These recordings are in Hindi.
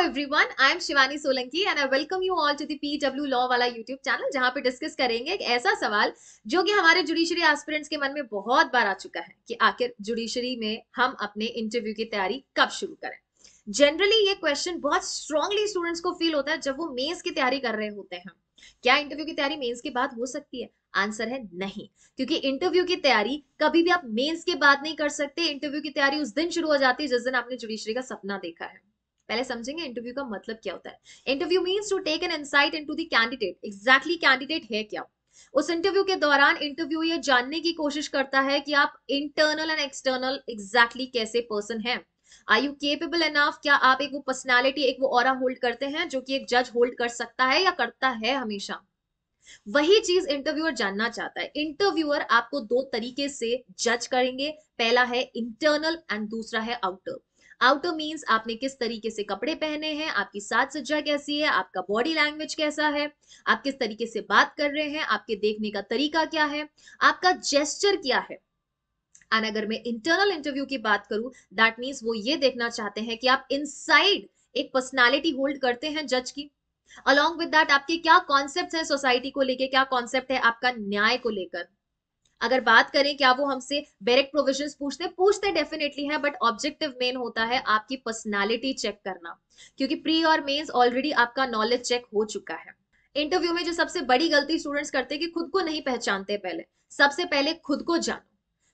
everyone I am Shivani Solanki and I welcome you all to to the PW वाला यूट्यूब चैनल जहां पे डिस्कस करेंगे एक ऐसा सवाल जो कि हमारे जुडिशरी एस्पिरेंट्स के मन में बहुत बार आ चुका है कि आखिर जुडिशरी में हम अपने इंटरव्यू की तैयारी कब शुरू करें जनरली ये क्वेश्चन बहुत स्ट्रांगली स्टूडेंट्स को फील होता है जब वो मेन्स की तैयारी कर रहे होते हैं क्या इंटरव्यू की तैयारी मेंस के बाद हो सकती है आंसर है नहीं क्योंकि इंटरव्यू की तैयारी कभी भी आप मेंस के बाद नहीं कर सकते इंटरव्यू की तैयारी उस दिन शुरू हो जाती है जिस दिन आपने जुडिशरी का सपना देखा है पहले समझेंगे इंटरव्यू का मतलब क्या होता है interview means to take an insight into candidate exactly candidate है क्या उस इंटरव्यू के दौरान इंटरव्यू ये जानने की कोशिश करता है कि आप इंटरनल एंड एक्सटर्नल एग्जैक्टली कैसे पर्सन है आर यू केपेबल एनाफ क्या आप एक वो पर्सनैलिटी एक वो और होल्ड करते हैं जो कि एक जज होल्ड कर सकता है या करता है हमेशा वही चीज इंटरव्यूअर जानना चाहता है इंटरव्यूअर आपको दो तरीके से जज करेंगे पहला है इंटरनल एंड दूसरा है आउटर आउटर मीन्स आपने किस तरीके से कपड़े पहने हैं आपकी साज सज्जा कैसी है आपका बॉडी लैंग्वेज कैसा है आप किस तरीके से बात कर रहे हैं आपके देखने का तरीका क्या है आपका जेस्चर क्या है एंड अगर मैं इंटरनल इंटरव्यू की बात करूं दैट मीन्स वो ये देखना चाहते हैं कि आप इनसाइड एक पर्सनालिटी होल्ड करते हैं जज की अलॉन्ग विद दैट आपके क्या कॉन्सेप्ट है सोसाइटी को लेके क्या कॉन्सेप्ट है आपका न्याय को लेकर अगर बात करें क्या वो हमसे डायरेक्ट प्रोविजंस पूछते पूछते डेफिनेटली है बट ऑब्जेक्टिव मेन होता है आपकी पर्सनैलिटी चेक करना क्योंकि प्री और मेंस ऑलरेडी आपका नॉलेज चेक हो चुका है इंटरव्यू में जो सबसे बड़ी गलती स्टूडेंट्स करते हैं कि खुद को नहीं पहचानते पहले सबसे पहले खुद को जानो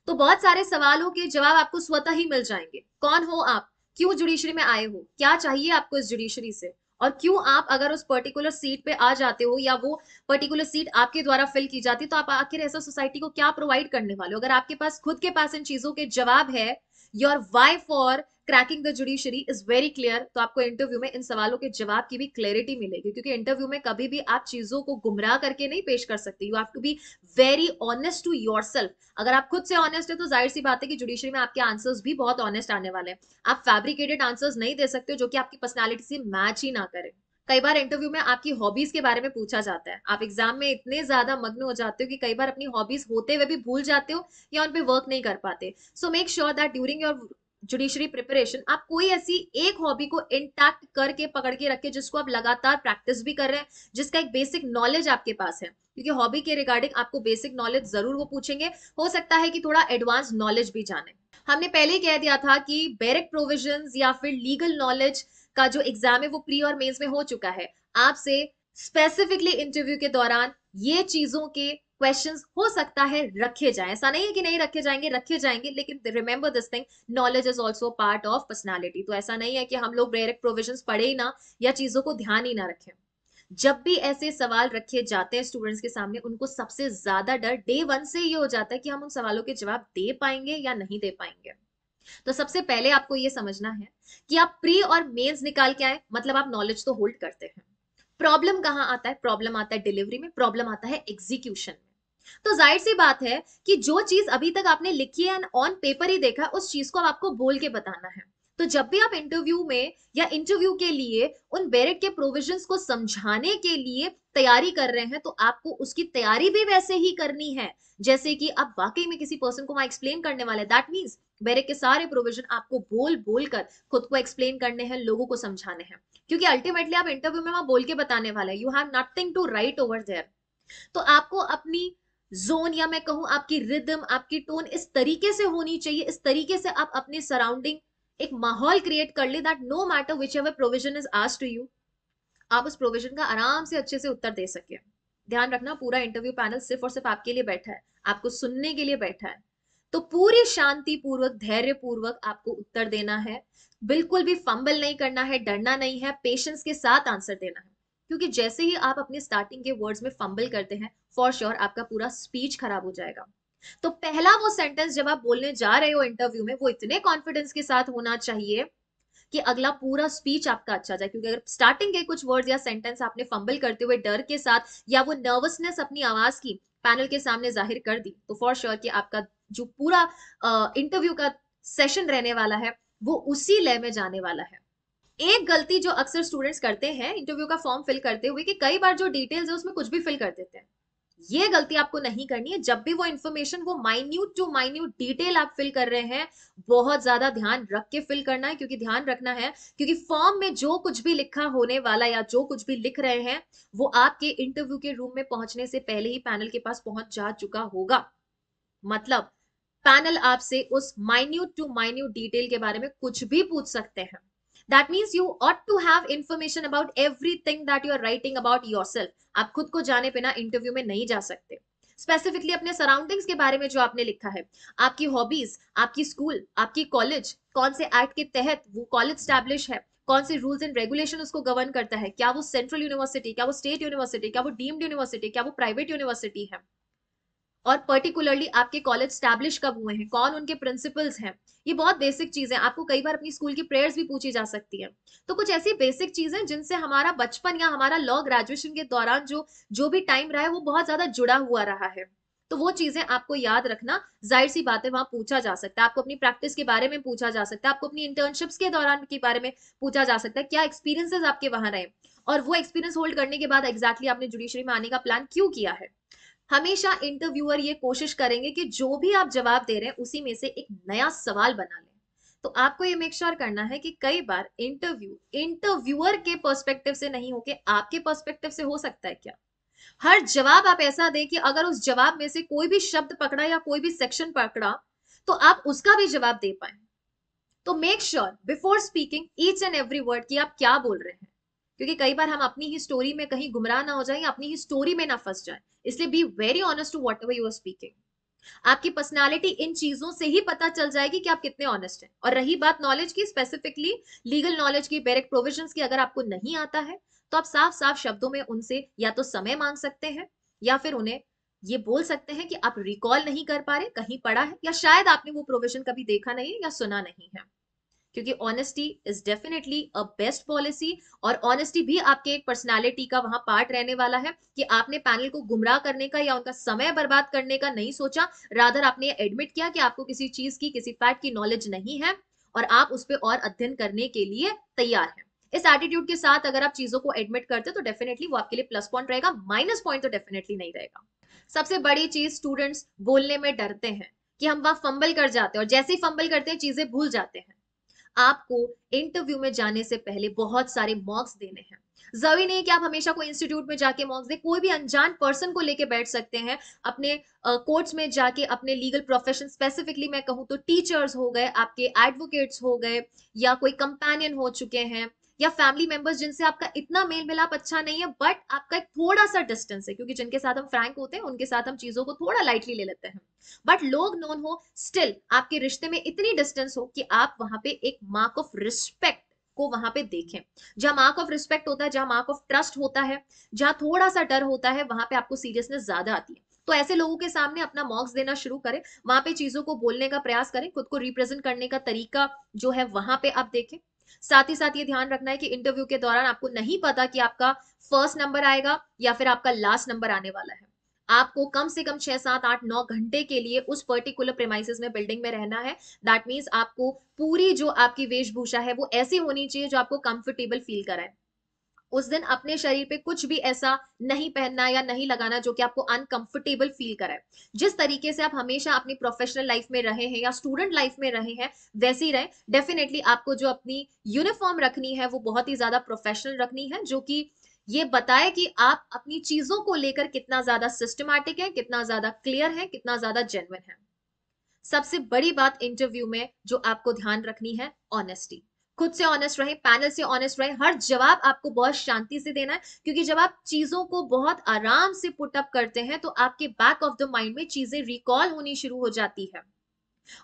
तो बहुत सारे सवालों के जवाब आपको स्वतः ही मिल जाएंगे कौन हो आप क्यों जुडिशरी में आए हो क्या चाहिए आपको इस जुडिशरी से और क्यों आप अगर उस पर्टिकुलर सीट पे आ जाते हो या वो पर्टिकुलर सीट आपके द्वारा फिल की जाती है तो आप आखिर ऐसा सोसाइटी को क्या प्रोवाइड करने वाले हो अगर आपके पास खुद के पास इन चीजों के जवाब है your why for cracking the judiciary is very clear तो आपको इंटरव्यू में इन सवालों के जवाब की भी क्लैरिटी मिलेगी क्योंकि इंटरव्यू में कभी भी आप चीजों को गुमराह करके नहीं पेश कर सकते you have to be very honest to your अगर आप खुद से ऑनेस्ट है तो जाहिर सी बात है कि जुडिशरी में आपके आंसर्स भी बहुत ऑनेस्ट आने वाले हैं आप फैब्रिकेटेड आंसर्स नहीं दे सकते जो कि आपकी पर्सनैलिटी से मैच ही ना करें कई बार इंटरव्यू में आपकी हॉबीज के बारे में पूछा जाता है आप एग्जाम में इतने ज्यादा मग्न हो जाते हो कि कई बार अपनी हॉबीज होते हुए भी भूल जाते हो या उन पे वर्क नहीं कर पाते so make sure that during your judiciary preparation आप कोई ऐसी एक हॉबी को इंटैक्ट करके पकड़ के रखे जिसको आप लगातार प्रैक्टिस भी कर रहे हैं जिसका एक बेसिक नॉलेज आपके पास है क्योंकि हॉबी के रिगार्डिंग आपको बेसिक नॉलेज जरूर वो पूछेंगे हो सकता है कि थोड़ा एडवांस नॉलेज भी जाने हमने पहले ही कह दिया था कि बैरक प्रोविजन या फिर लीगल नॉलेज का जो एग्जाम है वो प्री और मेंस में हो चुका है आपसे स्पेसिफिकली इंटरव्यू के दौरान ये चीजों के क्वेश्चंस हो सकता है रखे जाए ऐसा नहीं है कि नहीं रखे जाएंगे रखे जाएंगे लेकिन remember this thing knowledge is also part of personality तो ऐसा नहीं है कि हम लोग डायरेक्ट प्रोविजन पढ़े ही ना या चीजों को ध्यान ही ना रखें जब भी ऐसे सवाल रखे जाते हैं स्टूडेंट्स के सामने उनको सबसे ज्यादा डर डे वन से ये हो जाता है कि हम उन सवालों के जवाब दे पाएंगे या नहीं दे पाएंगे तो सबसे पहले आपको ये समझना है कि आप प्री और मेन्स निकाल के आए मतलब आप नॉलेज तो होल्ड करते हैं प्रॉब्लम कहाँ आता है प्रॉब्लम आता है डिलीवरी में प्रॉब्लम आता है एग्जीक्यूशन में तो जाहिर सी बात है कि जो चीज अभी तक आपने लिखी है एंड ऑन पेपर ही देखा उस चीज को आपको बोल के बताना है तो जब भी आप इंटरव्यू में या इंटरव्यू के लिए उन बेरेट के प्रोविजंस को समझाने के लिए तैयारी कर रहे हैं तो आपको उसकी तैयारी भी वैसे ही करनी है जैसे कि आप वाकई में किसी पर्सन को वहां एक्सप्लेन करने वाले दैट मीन्स बैरेक के सारे प्रोविजन आपको बोल बोल कर खुद को एक्सप्लेन करने हैं लोगों को समझाने हैं क्योंकि अल्टीमेटली आप इंटरव्यू में वहां बोल के बताने वाले you have nothing to write over there तो आपको अपनी जोन या मैं कहूं आपकी रिदम आपकी टोन इस तरीके से होनी चाहिए इस तरीके से आप अपने सराउंडिंग एक माहौल क्रिएट कर ले that no matter which ever provision is asked to you आप उस प्रोविजन का आराम से अच्छे से उत्तर दे सके ध्यान रखना पूरा इंटरव्यू पैनल सिर्फ और सिर्फ आपके लिए बैठा है आपको सुनने के लिए बैठा है तो पूरी शांति पूर्वक धैर्य पूर्वक आपको उत्तर देना है बिल्कुल भी फंबल नहीं करना है डरना नहीं है पेशेंस के साथ आंसर देना है क्योंकि जैसे ही आप अपने स्टार्टिंग के वर्ड्स में फंबल करते हैं फॉर श्योर sure आपका पूरा स्पीच खराब हो जाएगा तो पहला वो सेंटेंस जब आप बोलने जा रहे हो इंटरव्यू में वो इतने कॉन्फिडेंस के साथ होना चाहिए कि अगला पूरा स्पीच आपका अच्छा जाए क्योंकि अगर स्टार्टिंग के कुछ वर्ड्स या सेंटेंस आपने फंबल करते हुए डर के साथ या वो नर्वसनेस अपनी आवाज की पैनल के सामने जाहिर कर दी तो फॉर श्योर sure कि आपका जो पूरा इंटरव्यू का सेशन रहने वाला है वो उसी लय में जाने वाला है एक गलती जो अक्सर स्टूडेंट्स करते हैं इंटरव्यू का फॉर्म फिल करते हुए कि कई बार जो डिटेल्स है उसमें कुछ भी फिल कर देते हैं ये गलती आपको नहीं करनी है जब भी वो इन्फॉर्मेशन वो माइन्यूट टू माइन्यूट डिटेल आप फिल कर रहे हैं बहुत ज्यादा ध्यान रख के फिल करना है क्योंकि ध्यान रखना है क्योंकि फॉर्म में जो कुछ भी लिखा होने वाला या जो कुछ भी लिख रहे हैं वो आपके इंटरव्यू के रूम में पहुंचने से पहले ही पैनल के पास पहुंच जा चुका होगा मतलब पैनल आपसे उस माइन्यूट टू माइन्यूट डिटेल के बारे में कुछ भी पूछ सकते हैं that means you ought to have information about everything that you are writing about yourself आप खुद को जाने बिना इंटरव्यू में नहीं जा सकते स्पेसिफिकली अपने सराउंडिंग्स के बारे में जो आपने लिखा है आपकी हॉबीज आपकी स्कूल आपकी कॉलेज कौन से एक्ट के तहत वो कॉलेज स्टैब्लिश है कौन से रूल्स एंड रेगुलेशन उसको गवर्न करता है क्या वो सेंट्रल यूनिवर्सिटी क्या वो स्टेट यूनिवर्सिटी क्या वो डीम्ड यूनिवर्सिटी क्या वो प्राइवेट यूनिवर्सिटी है और पर्टिकुलरली आपके कॉलेज स्टैब्लिश कब हुए हैं कौन उनके प्रिंसिपल्स हैं ये बहुत बेसिक चीजें आपको कई बार अपनी स्कूल की प्रेयर्स भी पूछी जा सकती है तो कुछ ऐसी बेसिक चीजें जिनसे हमारा बचपन या हमारा लॉ ग्रेजुएशन के दौरान जो जो भी टाइम रहा है वो बहुत ज्यादा जुड़ा हुआ रहा है तो वो चीजें आपको याद रखना जाहिर सी बात है वहां पूछा जा सकता है आपको अपनी प्रैक्टिस के बारे में पूछा जा सकता है आपको अपनी इंटर्नशिप्स के दौरान के बारे में पूछा जा सकता है क्या एक्सपीरियंसेस आपके वहां रहे और वो एक्सपीरियंस होल्ड करने के बाद एक्जैक्टली exactly आपने जुडिशरी में आने का प्लान क्यों किया है हमेशा इंटरव्यूअर ये कोशिश करेंगे कि जो भी आप जवाब दे रहे हैं उसी में से एक नया सवाल बना लें तो आपको ये मेक श्योर sure करना है कि कई बार इंटरव्यू इंटरव्यूअर के पर्सपेक्टिव से नहीं होके आपके पर्सपेक्टिव से हो सकता है क्या हर जवाब आप ऐसा दें कि अगर उस जवाब में से कोई भी शब्द पकड़ा या कोई भी सेक्शन पकड़ा तो आप उसका भी जवाब दे पाए तो make sure before speaking each and every word की आप क्या बोल रहे हैं क्योंकि कई बार हम अपनी ही स्टोरी में कहीं गुमराह ना हो जाए अपनी ही स्टोरी में ना फंस जाए इसलिए be very honest to whatever you are speaking आपकी पर्सनालिटी इन चीजों से ही पता चल जाएगी कि आप कितने ऑनेस्ट हैं और रही बात नॉलेज की स्पेसिफिकली लीगल नॉलेज की डायरेक्ट प्रोविजन की अगर आपको नहीं आता है तो आप साफ साफ शब्दों में उनसे या तो समय मांग सकते हैं या फिर उन्हें ये बोल सकते हैं कि आप रिकॉल नहीं कर पा रहे कहीं पढ़ा है या शायद आपने वो प्रोविजन कभी देखा नहीं या सुना नहीं है क्योंकि honesty is definitely a best policy और ऑनेस्टी भी आपके एक पर्सनालिटी का वहां पार्ट रहने वाला है कि आपने पैनल को गुमराह करने का या उनका समय बर्बाद करने का नहीं सोचा राधर आपने एडमिट किया कि आपको किसी चीज की किसी फैक्ट की नॉलेज नहीं है और आप उस पर और अध्ययन करने के लिए तैयार हैं इस एटीट्यूड के साथ अगर आप चीजों को एडमिट करते तो डेफिनेटली वो आपके लिए प्लस पॉइंट रहेगा माइनस पॉइंट तो डेफिनेटली नहीं रहेगा सबसे बड़ी चीज स्टूडेंट्स बोलने में डरते हैं कि हम वह फंबल कर जाते हैं और जैसे ही फंबल करते हैं चीजें भूल जाते हैं आपको इंटरव्यू में जाने से पहले बहुत सारे मॉक्स देने हैं जरूरी नहीं कि आप हमेशा कोई इंस्टीट्यूट में जाके मॉक्स दें कोई भी अनजान पर्सन को लेके बैठ सकते हैं अपने कोर्ट्स uh, में जाके अपने लीगल प्रोफेशन स्पेसिफिकली मैं कहूँ तो टीचर्स हो गए आपके एडवोकेट्स हो गए या कोई कंपेनियन हो चुके हैं या फैमिली मेंबर्स जिनसे आपका इतना मेल मिलाप अच्छा नहीं है बट आपका एक थोड़ा सा डिस्टेंस है क्योंकि जिनके साथ हम फ्रैंक होते हैं उनके साथ हम चीजों को थोड़ा लाइटली ले लेते हैं बट लोग नोन हो स्टिल आपके रिश्ते में इतनी डिस्टेंस हो कि आप वहां पे एक मार्क ऑफ रिस्पेक्ट को वहां पे देखें जहां मार्क ऑफ रिस्पेक्ट होता है जहां मार्क ऑफ ट्रस्ट होता है जहां थोड़ा सा डर होता है वहां पे आपको सीरियसनेस ज्यादा आती है तो ऐसे लोगों के सामने अपना मॉक्स देना शुरू करें वहां पे चीजों को बोलने का प्रयास करें खुद को रिप्रेजेंट करने का तरीका जो है वहां पे आप देखें साथ ही साथ ये ध्यान रखना है कि इंटरव्यू के दौरान आपको नहीं पता कि आपका फर्स्ट नंबर आएगा या फिर आपका लास्ट नंबर आने वाला है आपको कम से कम छह सात आठ नौ घंटे के लिए उस पर्टिकुलर प्रेमाइसिस में बिल्डिंग में रहना है दैट मीन्स आपको पूरी जो आपकी वेशभूषा है वो ऐसी होनी चाहिए जो आपको कंफर्टेबल फील कराए उस दिन अपने शरीर पे कुछ भी ऐसा नहीं पहनना या नहीं लगाना जो कि आपको अनकंफर्टेबल फील कराए जिस तरीके से आप हमेशा अपनी प्रोफेशनल लाइफ में रहे हैं या स्टूडेंट लाइफ में रहे हैं वैसे ही रहे डेफिनेटली आपको जो अपनी यूनिफॉर्म रखनी है वो बहुत ही ज्यादा प्रोफेशनल रखनी है जो कि ये बताए कि आप अपनी चीजों को लेकर कितना ज्यादा सिस्टमैटिक है कितना ज्यादा क्लियर है कितना ज्यादा जेनुअन है सबसे बड़ी बात इंटरव्यू में जो आपको ध्यान रखनी है ऑनेस्टी खुद से ऑनेस्ट रहे पैनल से ऑनेस्ट रहे हर जवाब आपको बहुत शांति से देना है क्योंकि जब आप चीज़ों को बहुत आराम से पुटअप करते हैं तो आपके बैक ऑफ द माइंड में चीज़ें रिकॉल होनी शुरू हो जाती है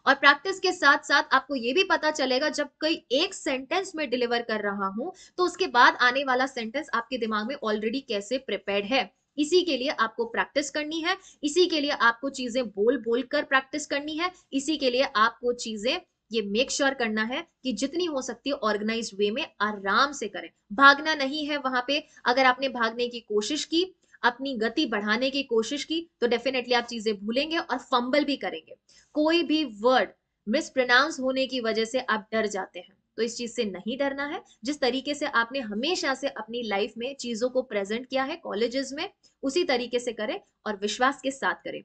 और प्रैक्टिस के साथ साथ आपको यह भी पता चलेगा जब कोई एक सेंटेंस में डिलीवर कर रहा हूं तो उसके बाद आने वाला सेंटेंस आपके दिमाग में ऑलरेडी कैसे प्रिपेयर है इसी के लिए आपको प्रैक्टिस करनी है इसी के लिए आपको चीजें बोल बोल कर प्रैक्टिस करनी है इसी के लिए आपको चीजें ये मेक श्योर sure करना है कि जितनी हो सकती है ऑर्गेनाइज वे में आराम से करें भागना नहीं है वहां पे अगर आपने भागने की कोशिश की अपनी गति बढ़ाने की कोशिश की तो डेफिनेटली आप चीजें भूलेंगे और फंबल भी करेंगे कोई भी वर्ड मिसप्रोनाउंस होने की वजह से आप डर जाते हैं तो इस चीज से नहीं डरना है जिस तरीके से आपने हमेशा से अपनी लाइफ में चीजों को प्रेजेंट किया है कॉलेजेस में उसी तरीके से करें और विश्वास के साथ करें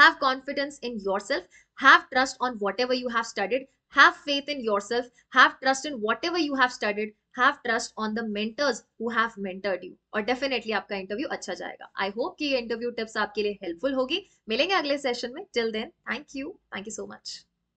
have confidence in yourself have trust on whatever you have studied have faith in yourself have trust in whatever you have studied have trust on the mentors who have mentored you और डेफिनेटली आपका इंटरव्यू अच्छा जाएगा आई होप कि ये इंटरव्यू टिप्स आपके लिए हेल्पफुल होगी मिलेंगे अगले सेशन में till then thank you thank you so much